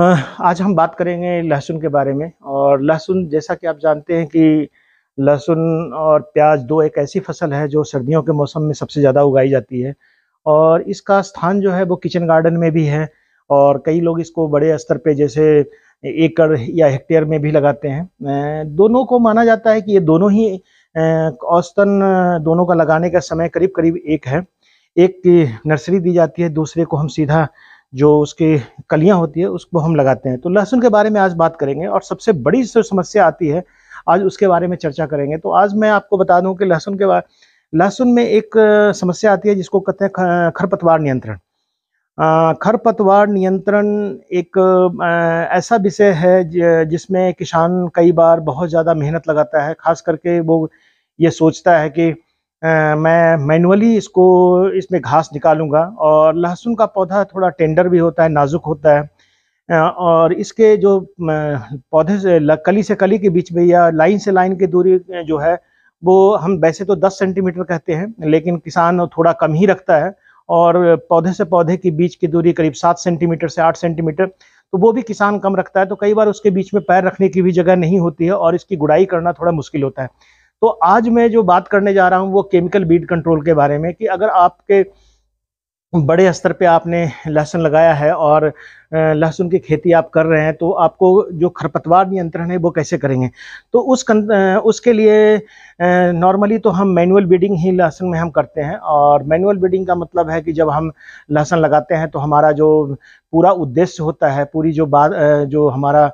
आज हम बात करेंगे लहसुन के बारे में और लहसुन जैसा कि आप जानते हैं कि लहसुन और प्याज दो एक ऐसी फसल है जो सर्दियों के मौसम में सबसे ज़्यादा उगाई जाती है और इसका स्थान जो है वो किचन गार्डन में भी है और कई लोग इसको बड़े स्तर पे जैसे एकड़ या हेक्टेयर में भी लगाते हैं दोनों को माना जाता है कि ये दोनों ही औसतन दोनों का लगाने का समय करीब करीब एक है एक की नर्सरी दी जाती है दूसरे को हम सीधा जो उसके कलियां होती है उसको हम लगाते हैं तो लहसुन के बारे में आज बात करेंगे और सबसे बड़ी जो समस्या आती है आज उसके बारे में चर्चा करेंगे तो आज मैं आपको बता दूं कि लहसुन के बारे लहसुन में एक समस्या आती है जिसको कहते हैं खरपतवार नियंत्रण खरपतवार नियंत्रण एक ऐसा विषय है जिसमें किसान कई बार बहुत ज़्यादा मेहनत लगाता है खास करके वो ये सोचता है कि मैं मैनुअली इसको इसमें घास निकालूंगा और लहसुन का पौधा थोड़ा टेंडर भी होता है नाजुक होता है और इसके जो पौधे से कली से कली के बीच में या लाइन से लाइन की दूरी जो है वो हम वैसे तो 10 सेंटीमीटर कहते हैं लेकिन किसान थोड़ा कम ही रखता है और पौधे से पौधे के बीच की दूरी करीब सात सेंटीमीटर से आठ सेंटीमीटर तो वो भी किसान कम रखता है तो कई बार उसके बीच में पैर रखने की भी जगह नहीं होती है और इसकी गुड़ाई करना थोड़ा मुश्किल होता है तो आज मैं जो बात करने जा रहा हूँ वो केमिकल बीट कंट्रोल के बारे में कि अगर आपके बड़े स्तर पे आपने लहसुन लगाया है और लहसुन की खेती आप कर रहे हैं तो आपको जो खरपतवार नियंत्रण है वो कैसे करेंगे तो उस कं उसके लिए नॉर्मली तो हम मैनुअल बीडिंग ही लहसुन में हम करते हैं और मैनुअल बीडिंग का मतलब है कि जब हम लहसुन लगाते हैं तो हमारा जो पूरा उद्देश्य होता है पूरी जो बात जो हमारा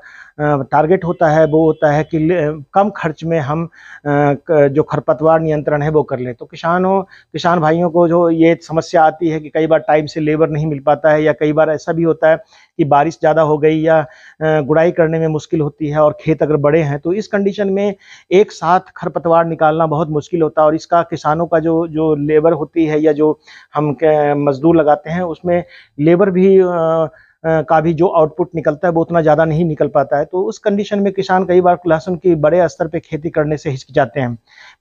टारगेट होता है वो होता है कि कम खर्च में हम जो खरपतवार नियंत्रण है वो कर लें तो किसानों किसान भाइयों को जो ये समस्या आती है कि कई बार टाइम से लेबर नहीं मिल पाता है या कई बार ऐसा भी होता है कि बारिश ज़्यादा हो गई या गुड़ाई करने में मुश्किल होती है और खेत अगर बड़े हैं तो इस कंडीशन में एक साथ खरपतवार निकालना बहुत मुश्किल होता है और इसका किसानों का जो जो लेबर होती है या जो हम मजदूर लगाते हैं उसमें लेबर भी का भी जो आउटपुट निकलता है वो उतना ज़्यादा नहीं निकल पाता है तो उस कंडीशन में किसान कई बार लहसुन की बड़े स्तर पर खेती करने से हिचकिचाते हैं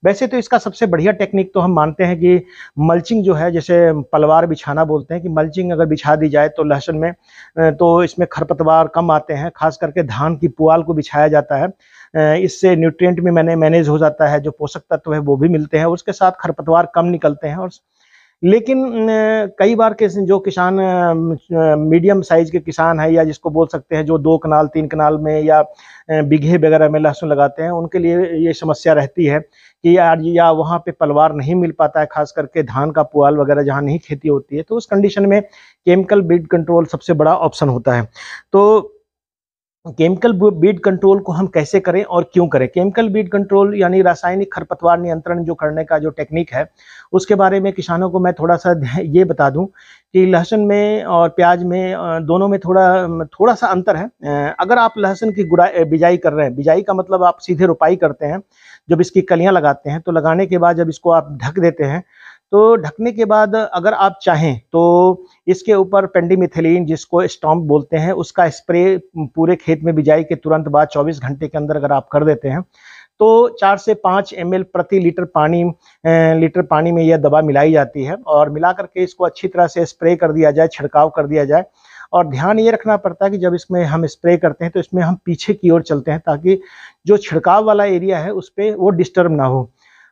वैसे तो इसका सबसे बढ़िया टेक्निक तो हम मानते हैं कि मल्चिंग जो है जैसे पलवार बिछाना बोलते हैं कि मल्चिंग अगर बिछा दी जाए तो लहसुन में तो इसमें खरपतवार कम आते हैं खास करके धान की पुआल को बिछाया जाता है इससे न्यूट्रिएंट भी मैंने मैनेज हो जाता है जो पोषक तत्व है वो भी मिलते हैं उसके साथ खरपतवार कम निकलते हैं और लेकिन कई बार के जो किसान मीडियम साइज के किसान हैं या जिसको बोल सकते हैं जो दो कनाल तीन कनाल में या बीघे वगैरह में लहसुन लगाते हैं उनके लिए ये समस्या रहती है कि यार या वहाँ पे पलवार नहीं मिल पाता है खास करके धान का पुआल वगैरह जहाँ नहीं खेती होती है तो उस कंडीशन में केमिकल बीड कंट्रोल सबसे बड़ा ऑप्शन होता है तो केमिकल बीड कंट्रोल को हम कैसे करें और क्यों करें केमिकल बीड कंट्रोल यानी रासायनिक खरपतवार नियंत्रण जो करने का जो टेक्निक है उसके बारे में किसानों को मैं थोड़ा सा ये बता दूं कि लहसुन में और प्याज में दोनों में थोड़ा थोड़ा सा अंतर है अगर आप लहसुन की गुड़ाई बिजाई कर रहे हैं बिजाई का मतलब आप सीधे रोपाई करते हैं जब इसकी कलियाँ लगाते हैं तो लगाने के बाद जब इसको आप ढक देते हैं तो ढकने के बाद अगर आप चाहें तो इसके ऊपर पेंडीमिथिलीन जिसको स्टॉम्प बोलते हैं उसका स्प्रे पूरे खेत में बिजाई के तुरंत बाद 24 घंटे के अंदर अगर आप कर देते हैं तो चार से पाँच एम प्रति लीटर पानी लीटर पानी में यह दवा मिलाई जाती है और मिला करके इसको अच्छी तरह से स्प्रे कर दिया जाए छिड़काव कर दिया जाए और ध्यान ये रखना पड़ता है कि जब इसमें हम स्प्रे करते हैं तो इसमें हम पीछे की ओर चलते हैं ताकि जो छिड़काव वाला एरिया है उस पर वो डिस्टर्ब ना हो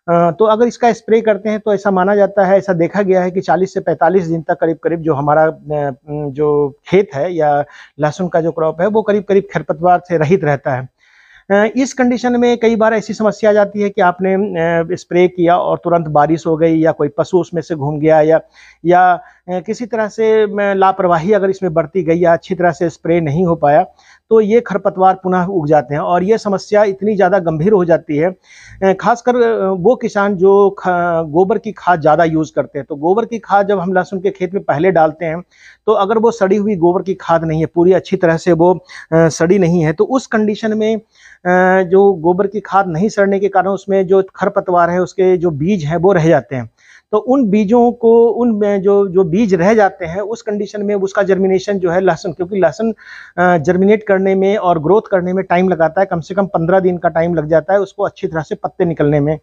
तो अगर इसका स्प्रे करते हैं तो ऐसा माना जाता है ऐसा देखा गया है कि 40 से 45 दिन तक करीब करीब जो हमारा जो खेत है या लहसुन का जो क्रॉप है वो करीब करीब खरपतवार से रहित रहता है इस कंडीशन में कई बार ऐसी समस्या आ जाती है कि आपने स्प्रे किया और तुरंत बारिश हो गई या कोई पशु उसमें से घूम गया या या किसी तरह से लापरवाही अगर इसमें बढ़ती गई या अच्छी तरह से स्प्रे नहीं हो पाया तो ये खरपतवार पुनः उग जाते हैं और ये समस्या इतनी ज़्यादा गंभीर हो जाती है खासकर वो किसान जो गोबर की खाद ज़्यादा यूज़ करते हैं तो गोबर की खाद जब हम लहसुन के खेत में पहले डालते हैं तो अगर वो सड़ी हुई गोबर की खाद नहीं है पूरी अच्छी तरह से वो सड़ी नहीं है तो उस कंडीशन में जो गोबर की खाद नहीं सड़ने के कारण उसमें जो खरपतवार है उसके जो बीज हैं वो रह जाते हैं तो उन बीजों को उन जो जो बीज रह जाते हैं उस कंडीशन में उसका जर्मिनेशन जो है लहसुन क्योंकि लहसुन जर्मिनेट करने में और ग्रोथ करने में टाइम लगाता है कम से कम पंद्रह दिन का टाइम लग जाता है उसको अच्छी तरह से पत्ते निकलने में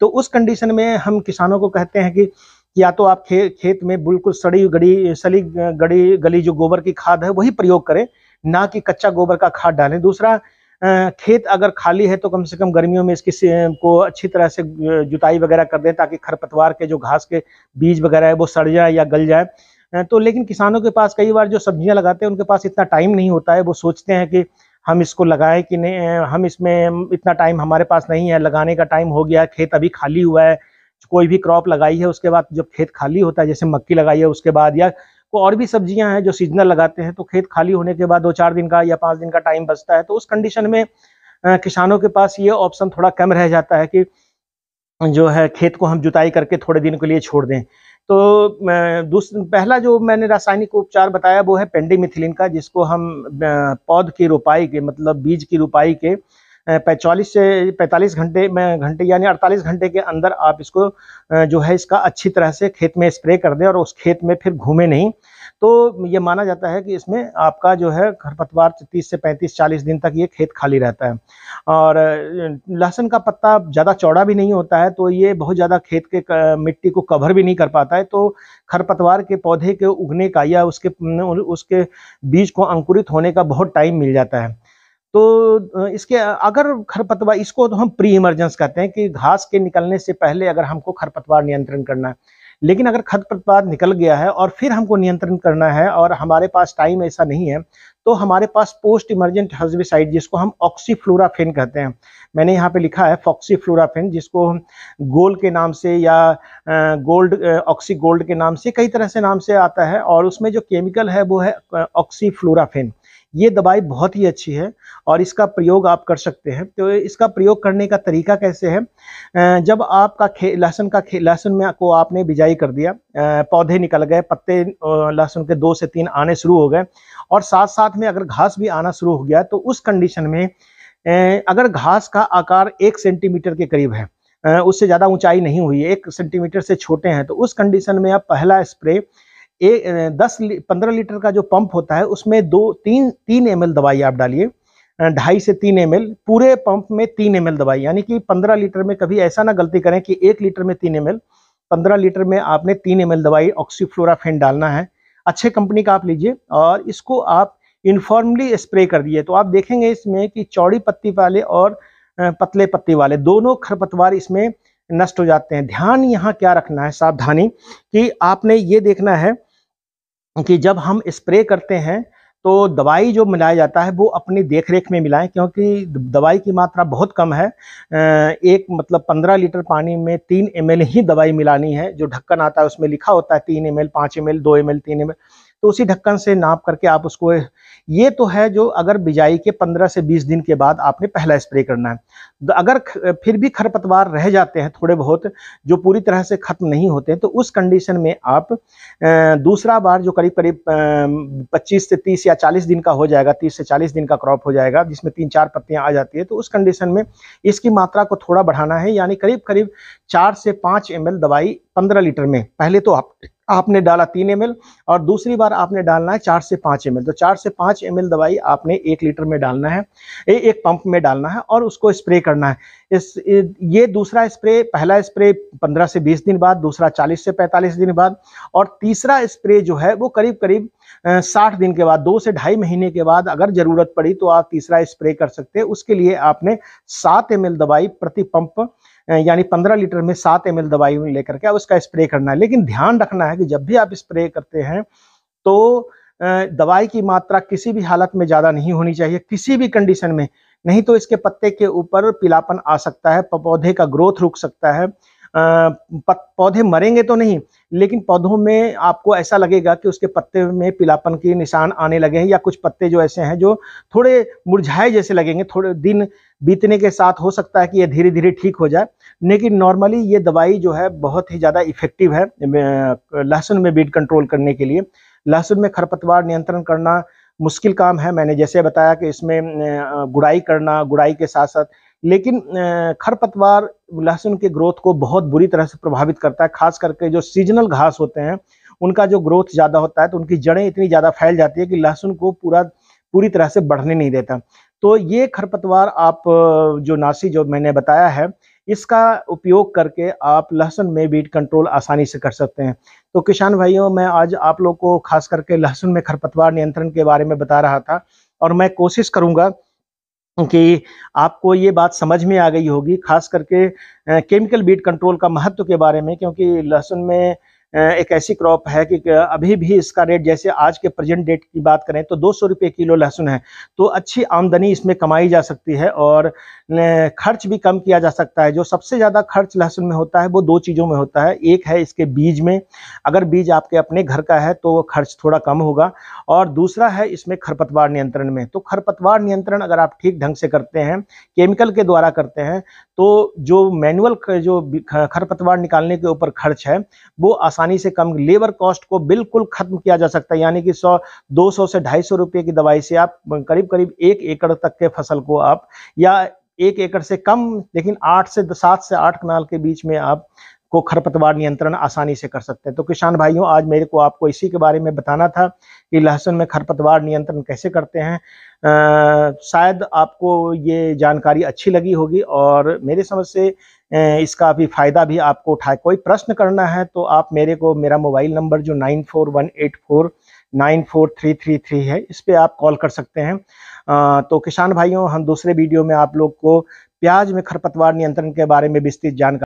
तो उस कंडीशन में हम किसानों को कहते हैं कि या तो आप खे, खेत में बिल्कुल सड़ी गड़ी सली गड़ी गली जो गोबर की खाद है वही प्रयोग करें ना कि कच्चा गोबर का खाद डालें दूसरा खेत अगर खाली है तो कम से कम गर्मियों में इसकी को अच्छी तरह से जुताई वगैरह कर दें ताकि खरपतवार के जो घास के बीज वगैरह है वो सड़ जाए या गल जाए तो लेकिन किसानों के पास कई बार जो सब्जियां लगाते हैं उनके पास इतना टाइम नहीं होता है वो सोचते हैं कि हम इसको लगाएं कि नहीं हम इसमें इतना टाइम हमारे पास नहीं है लगाने का टाइम हो गया है खेत अभी खाली हुआ है कोई भी क्रॉप लगाई है उसके बाद जब खेत खाली होता है जैसे मक्की लगाई है उसके बाद या आपको और भी सब्जियां हैं जो सीजनल लगाते हैं तो खेत खाली होने के बाद दो चार दिन का या पांच दिन का टाइम बचता है तो उस कंडीशन में किसानों के पास ये ऑप्शन थोड़ा कम रह जाता है कि जो है खेत को हम जुताई करके थोड़े दिन के लिए छोड़ दें तो पहला जो मैंने रासायनिक उपचार बताया वो है पेंडीमिथिलिन का जिसको हम पौध की रोपाई के मतलब बीज की रोपाई के पैंतालीस से पैंतालीस घंटे में घंटे यानी अड़तालीस घंटे के अंदर आप इसको जो है इसका अच्छी तरह से खेत में स्प्रे कर दें और उस खेत में फिर घूमे नहीं तो ये माना जाता है कि इसमें आपका जो है खरपतवार 30 से 35 40 दिन तक ये खेत खाली रहता है और लहसुन का पत्ता ज़्यादा चौड़ा भी नहीं होता है तो ये बहुत ज़्यादा खेत के मिट्टी को कवर भी नहीं कर पाता है तो खरपतवार के पौधे के उगने का या उसके उसके बीज को अंकुरित होने का बहुत टाइम मिल जाता है तो इसके अगर खरपतवार इसको तो हम प्री इमरजेंस कहते हैं कि घास के निकलने से पहले अगर हमको खरपतवार नियंत्रण करना है लेकिन अगर खरपतवार निकल गया है और फिर हमको नियंत्रण करना है और हमारे पास टाइम ऐसा नहीं है तो हमारे पास पोस्ट इमरजेंट हर्बिसाइड जिसको हम ऑक्सीफ्लोराफेन कहते हैं मैंने यहाँ पे लिखा है फॉक्सीफ्लोराफेन जिसको हम गोल के नाम से या गोल्ड ऑक्सी गोल्ड के नाम से कई तरह से नाम से आता है और उसमें जो केमिकल है वो है ऑक्सीफ्लोराफेन ये दवाई बहुत ही अच्छी है और इसका प्रयोग आप कर सकते हैं तो इसका प्रयोग करने का तरीका कैसे है जब आपका खे लहसुन का खे लहसुन में को आपने बिजाई कर दिया पौधे निकल गए पत्ते लहसुन के दो से तीन आने शुरू हो गए और साथ साथ में अगर घास भी आना शुरू हो गया तो उस कंडीशन में अगर घास का आकार एक सेंटीमीटर के करीब है उससे ज़्यादा ऊंचाई नहीं हुई है एक सेंटीमीटर से छोटे हैं तो उस कंडीशन में आप पहला स्प्रे एक दस पंद्रह लीटर का जो पंप होता है उसमें दो तीन तीन एम दवाई आप डालिए ढाई से तीन एम पूरे पंप में तीन एम दवाई यानी कि पंद्रह लीटर में कभी ऐसा ना गलती करें कि एक लीटर में तीन एम पंद्रह लीटर में आपने तीन एम दवाई ऑक्सीफ्लोराफेन डालना है अच्छे कंपनी का आप लीजिए और इसको आप इनफॉर्मली स्प्रे कर दिए तो आप देखेंगे इसमें कि चौड़ी पत्ती वाले और पतले पत्ती वाले दोनों खरपतवार इसमें नष्ट हो जाते हैं ध्यान यहाँ क्या रखना है सावधानी कि आपने ये देखना है कि जब हम स्प्रे करते हैं तो दवाई जो मिलाया जाता है वो अपनी देख रेख में मिलाएं क्योंकि दवाई की मात्रा बहुत कम है एक मतलब पंद्रह लीटर पानी में तीन एम ही दवाई मिलानी है जो ढक्कन आता है उसमें लिखा होता है तीन एम एल पाँच एम एल दो एम एल तीन एम एल तो उसी ढक्कन से नाप करके आप उसको ये तो है जो अगर बिजाई के 15 से 20 दिन के बाद आपने पहला स्प्रे करना है तो अगर फिर भी खरपतवार रह जाते हैं थोड़े बहुत जो पूरी तरह से ख़त्म नहीं होते हैं, तो उस कंडीशन में आप दूसरा बार जो करीब करीब पच्चीस से तीस या चालीस दिन का हो जाएगा तीस से चालीस दिन का क्रॉप हो जाएगा जिसमें तीन चार पत्तियाँ आ जाती है तो उस कंडीशन में इसकी मात्रा को थोड़ा बढ़ाना है यानी करीब करीब चार से पाँच एम दवाई पंद्रह लीटर में पहले तो आप आपने डाला तीन एम और दूसरी बार आपने डालना है चार से पाँच एम तो चार से पाँच एम दवाई आपने एक लीटर में डालना है एक पंप में डालना है और उसको स्प्रे करना है इस ये दूसरा स्प्रे पहला स्प्रे 15 से 20 दिन बाद दूसरा 40 से 45 दिन बाद और तीसरा स्प्रे जो है वो करीब करीब 60 दिन के बाद दो से ढाई महीने के बाद अगर ज़रूरत पड़ी तो आप तीसरा स्प्रे कर सकते हैं उसके लिए आपने सात एम दवाई प्रति पंप यानी 15 लीटर में 7 एम दवाई लेकर के उसका स्प्रे करना है लेकिन ध्यान रखना है कि जब भी आप स्प्रे करते हैं तो दवाई की मात्रा किसी भी हालत में ज़्यादा नहीं होनी चाहिए किसी भी कंडीशन में नहीं तो इसके पत्ते के ऊपर पीलापन आ सकता है पौधे का ग्रोथ रुक सकता है पौधे मरेंगे तो नहीं लेकिन पौधों में आपको ऐसा लगेगा कि उसके पत्ते में पीलापन के निशान आने लगे हैं या कुछ पत्ते जो ऐसे हैं जो थोड़े मुरझाए जैसे लगेंगे थोड़े दिन बीतने के साथ हो सकता है कि ये धीरे धीरे ठीक हो जाए लेकिन नॉर्मली ये दवाई जो है बहुत ही ज़्यादा इफेक्टिव है लहसुन में बीट कंट्रोल करने के लिए लहसुन में खरपतवार नियंत्रण करना मुश्किल काम है मैंने जैसे बताया कि इसमें गुड़ाई करना गुड़ाई के साथ साथ लेकिन खरपतवार लहसुन के ग्रोथ को बहुत बुरी तरह से प्रभावित करता है खास करके जो सीजनल घास होते हैं उनका जो ग्रोथ ज़्यादा होता है तो उनकी जड़ें इतनी ज़्यादा फैल जाती है कि लहसुन को पूरा पूरी तरह से बढ़ने नहीं देता तो ये खरपतवार आप जो नासी जो मैंने बताया है इसका उपयोग करके आप लहसुन में बीट कंट्रोल आसानी से कर सकते हैं तो किसान भाइयों मैं आज आप लोग को खास करके लहसुन में खरपतवार नियंत्रण के बारे में बता रहा था और मैं कोशिश करूंगा कि आपको ये बात समझ में आ गई होगी खास करके केमिकल बीट कंट्रोल का महत्व के बारे में क्योंकि लहसुन में एक ऐसी क्रॉप है कि अभी भी इसका रेट जैसे आज के प्रेजेंट डेट की बात करें तो दो सौ रुपये किलो लहसुन है तो अच्छी आमदनी इसमें कमाई जा सकती है और खर्च भी कम किया जा सकता है जो सबसे ज़्यादा खर्च लहसुन में होता है वो दो चीज़ों में होता है एक है इसके बीज में अगर बीज आपके अपने घर का है तो खर्च थोड़ा कम होगा और दूसरा है इसमें खरपतवार नियंत्रण में तो खरपतवार नियंत्रण अगर आप ठीक ढंग से करते हैं केमिकल के द्वारा करते हैं तो जो मैनुअल जो खरपतवार निकालने के ऊपर खर्च है वो आसानी से कम लेबर कॉस्ट को बिल्कुल खत्म किया जा सकता है यानी कि सौ दो सौ से ढाई सौ रुपये की दवाई से आप करीब करीब एक एकड़ तक के फसल को आप या एक एकड़ से कम लेकिन आठ से सात से आठ कनाल के बीच में आप को खरपतवार नियंत्रण आसानी से कर सकते हैं तो किसान भाइयों आज मेरे को आपको इसी के बारे में बताना था कि लहसुन में खरपतवार नियंत्रण कैसे करते हैं आ, शायद आपको ये जानकारी अच्छी लगी होगी और मेरे समझ से इसका भी फ़ायदा भी आपको उठाए कोई प्रश्न करना है तो आप मेरे को मेरा मोबाइल नंबर जो nine four one eight four nine four three three three है इस पर आप कॉल कर सकते हैं आ, तो किसान भाइयों हम दूसरे वीडियो में आप लोग को प्याज में खरपतवार नियंत्रण के बारे में विस्तृत जानकारी